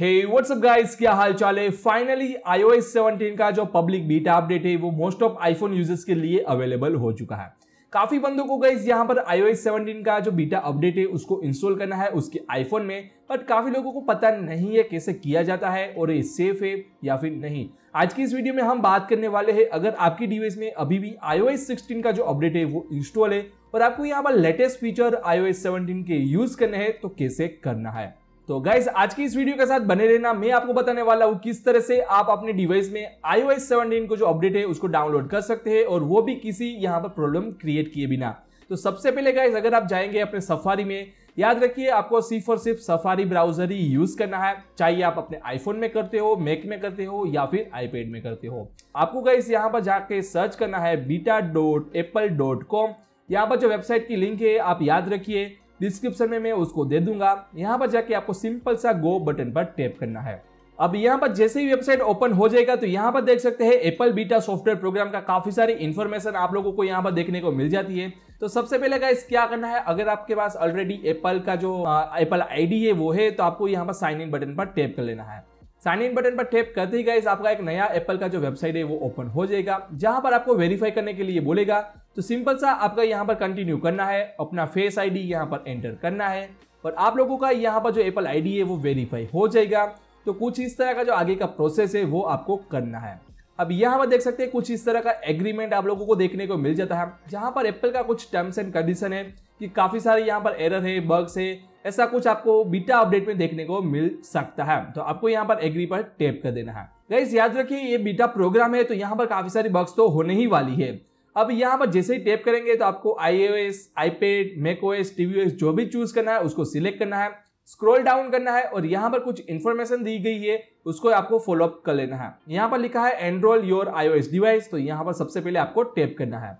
हे WhatsApp guys क्या हाल चाल है फाइनली आईओएस 17 का जो पब्लिक बीटा अपडेट है वो मोस्ट ऑफ आईफोन यूजर्स के लिए अवेलेबल हो चुका है काफी बंदों को गाइस यहाँ पर iOS 17 का जो बीटा अपडेट है उसको इंस्टॉल करना है उसके आईफोन में बट काफी लोगों को पता नहीं है कैसे किया जाता है और ये सेफ है या फिर नहीं आज की इस वीडियो में हम बात करने वाले हैं अगर आपकी डिवाइस में अभी भी iOS 16 का जो अपडेट है वो इंस्टॉल है और आपको यहाँ पर लेटेस्ट फीचर iOS 17 के यूज करने हैं तो कैसे करना है तो गाइज आज की इस वीडियो के साथ बने रहना मैं आपको बताने वाला हूँ किस तरह से आप अपने डिवाइस में iOS 17 को जो अपडेट है उसको डाउनलोड कर सकते हैं और वो भी किसी यहाँ पर प्रॉब्लम क्रिएट किए बिना तो सबसे पहले गाइज अगर आप जाएंगे अपने सफारी में याद रखिए आपको सिर्फ और सिर्फ सफारी ब्राउजर ही यूज करना है चाहे आप अपने आईफोन में करते हो मैक में करते हो या फिर आईपैड में करते हो आपको गाइज यहाँ पर जाके सर्च करना है beta dot Apple dot com यहाँ पर जो वेबसाइट की लिंक है आप याद रखिए डिस्क्रिप्शन में मैं उसको दे दूंगा यहाँ पर जाके आपको सिंपल सा गो बटन पर टैप करना है अब यहाँ पर जैसे ही वेबसाइट ओपन हो जाएगा तो यहाँ पर देख सकते हैं एप्पल बीटा सॉफ्टवेयर प्रोग्राम का काफी सारी इन्फॉर्मेशन आप लोगों को यहाँ पर देखने को मिल जाती है तो सबसे पहले गाइस क्या करना है अगर आपके पास ऑलरेडी एप्पल का जो एप्पल आईडी है वो है तो आपको यहाँ पर साइन इन बटन पर टैप कर लेना है साइन इन बटन पर टैप करते ही गाइस आपका एक नया एप्पल का जो वेबसाइट है वो ओपन हो जाएगा जहां पर आपको वेरीफाई करने के लिए बोलेगा तो सिंपल सा आपका यहाँ पर कंटिन्यू करना है अपना फेस आईडी यहाँ पर एंटर करना है और आप लोगों का यहाँ पर जो एप्पल आईडी है वो वेरीफाई हो जाएगा तो कुछ इस तरह का जो आगे का प्रोसेस है वो आपको करना है अब यहाँ पर देख सकते हैं कुछ इस तरह का एग्रीमेंट आप लोगों को देखने को मिल जाता है जहाँ पर एप्पल का कुछ टर्म्स एंड कंडीशन है कि काफ़ी सारे यहाँ पर एरर है बग्स है ऐसा कुछ आपको बीटा अपडेट में देखने को मिल सकता है तो आपको यहाँ पर एग्री पर टैप कर देना है गाइस याद रखिए ये बीटा प्रोग्राम है तो यहाँ पर काफ़ी सारी बग्स तो होने ही वाली है अब यहाँ पर जैसे ही टैप करेंगे तो आपको I O S iPad V S जो भी चूज करना है उसको सिलेक्ट करना है स्क्रॉल डाउन करना है और यहाँ पर कुछ इन्फॉर्मेशन दी गई है उसको आपको फॉलोअप कर लेना है यहाँ पर लिखा है enroll your I S device तो यहाँ पर सबसे पहले आपको टैप करना है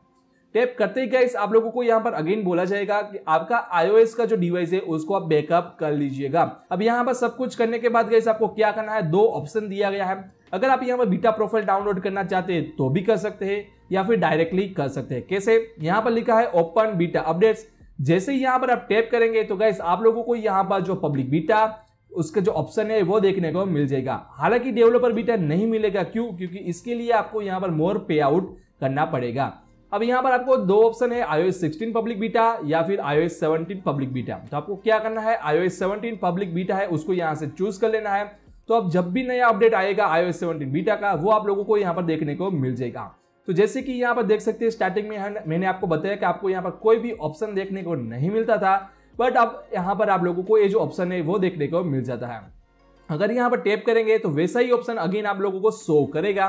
टैप करते ही गाइस आप लोगों को यहाँ पर अगेन बोला जाएगा कि आपका आईओएस का जो डिवाइस है उसको आप बैकअप कर लीजिएगा अब यहाँ पर सब कुछ करने के बाद गाइस आपको क्या करना है दो ऑप्शन दिया गया है अगर आप यहाँ पर बीटा प्रोफाइल डाउनलोड करना चाहते हैं तो भी कर सकते हैं या फिर डायरेक्टली कर सकते हैं कैसे यहाँ पर लिखा है ओपन बीटा अपडेट्स जैसे ही यहाँ पर आप टैप करेंगे तो गाइस आप लोगों को यहाँ पर जो पब्लिक बीटा उसका जो ऑप्शन है वो देखने को मिल जाएगा हालांकि डेवलपर बीटा नहीं मिलेगा क्यों क्योंकि इसके लिए आपको यहाँ पर मोर पे आउट करना पड़ेगा अब यहाँ पर आपको दो ऑप्शन है एस 16 पब्लिक बीटा या फिर एस 17 पब्लिक बीटा तो आपको क्या करना है एस 17 पब्लिक बीटा है उसको यहाँ से चूज कर लेना है तो अब जब भी नया अपडेट आएगा एस 17 बीटा का वो आप लोगों को यहाँ पर देखने को मिल जाएगा तो जैसे कि यहाँ पर देख सकते हैं स्टार्टिंग में मैंने आपको बताया कि आपको यहाँ पर कोई भी ऑप्शन देखने को नहीं मिलता था बट अब यहाँ पर आप लोगों को ये जो ऑप्शन है वो देखने को मिल जाता है अगर यहाँ पर टेप करेंगे तो वैसा ही ऑप्शन अगेन आप लोगों को शो करेगा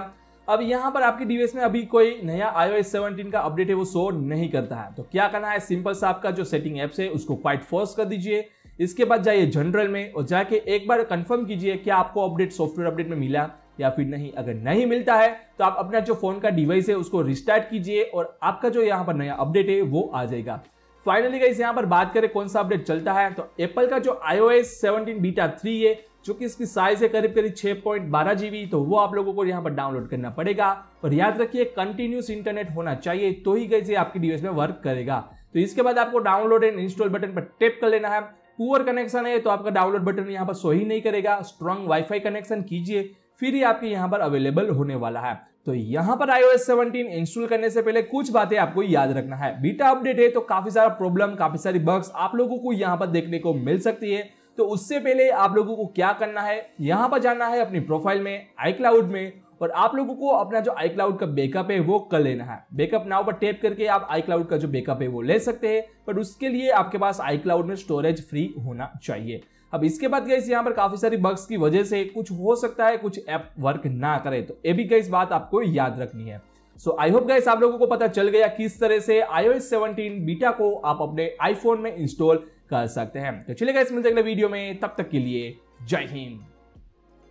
अब यहां पर आपके डिवाइस में अभी कोई नया iOS 17 का अपडेट है वो शो नहीं करता है तो क्या करना है सिंपल सा आपका जो सेटिंग एप्स है उसको क्वाइट फोर्स कर दीजिए इसके बाद जाइए जनरल में और जाके एक बार कंफर्म कीजिए क्या आपको अपडेट सॉफ्टवेयर अपडेट में मिला या फिर नहीं अगर नहीं मिलता है तो आप अपना जो फोन का डिवाइस है उसको रिस्टार्ट कीजिए और आपका जो यहाँ पर नया अपडेट है वो आ जाएगा फाइनली गाइस यहाँ पर बात करें कौन सा अपडेट चलता है तो एप्पल का जो iOS seventeen beta three है चूंकि इसकी साइज है करीब करीब छः पॉइंट बारह जीबी तो वो आप लोगों को यहाँ पर डाउनलोड करना पड़ेगा और याद रखिए कंटिन्यूस इंटरनेट होना चाहिए तो ही गई आपकी डिवाइस में वर्क करेगा तो इसके बाद आपको डाउनलोड एंड इंस्टॉल बटन पर टेप कर लेना है पुअर कनेक्शन है तो आपका डाउनलोड बटन यहाँ पर सो ही नहीं करेगा स्ट्रॉन्ग वाईफाई कनेक्शन कीजिए फिर ही आपके यहाँ पर अवेलेबल होने वाला है तो यहाँ पर iOS 17 इंस्टॉल करने से पहले कुछ बातें आपको याद रखना है बीटा अपडेट है तो काफी सारा प्रॉब्लम काफी सारी बग्स आप लोगों को यहाँ पर देखने को मिल सकती है तो उससे पहले आप लोगों को क्या करना है यहाँ पर जाना है अपनी प्रोफाइल में आई क्लाउड में और आप लोगों को अपना जो आई क्लाउड का बैकअप है वो कर लेना है बैकअप नाव पर टैप करके आप आई क्लाउड का जो बैकअप है वो ले सकते हैं बट उसके लिए आपके पास आई क्लाउड में स्टोरेज फ्री होना चाहिए अब इसके बाद गई यहाँ पर काफी सारी बग्स की वजह से कुछ हो सकता है कुछ ऐप वर्क ना करे तो ये भी गई बात आपको याद रखनी है सो आई होप गाइस आप लोगों को पता चल गया किस तरह से iOS 17 बीटा को आप अपने आईफोन में इंस्टॉल कर सकते हैं तो चलिए गाइस मिलते अगले वीडियो में तब तक के लिए जय हिंद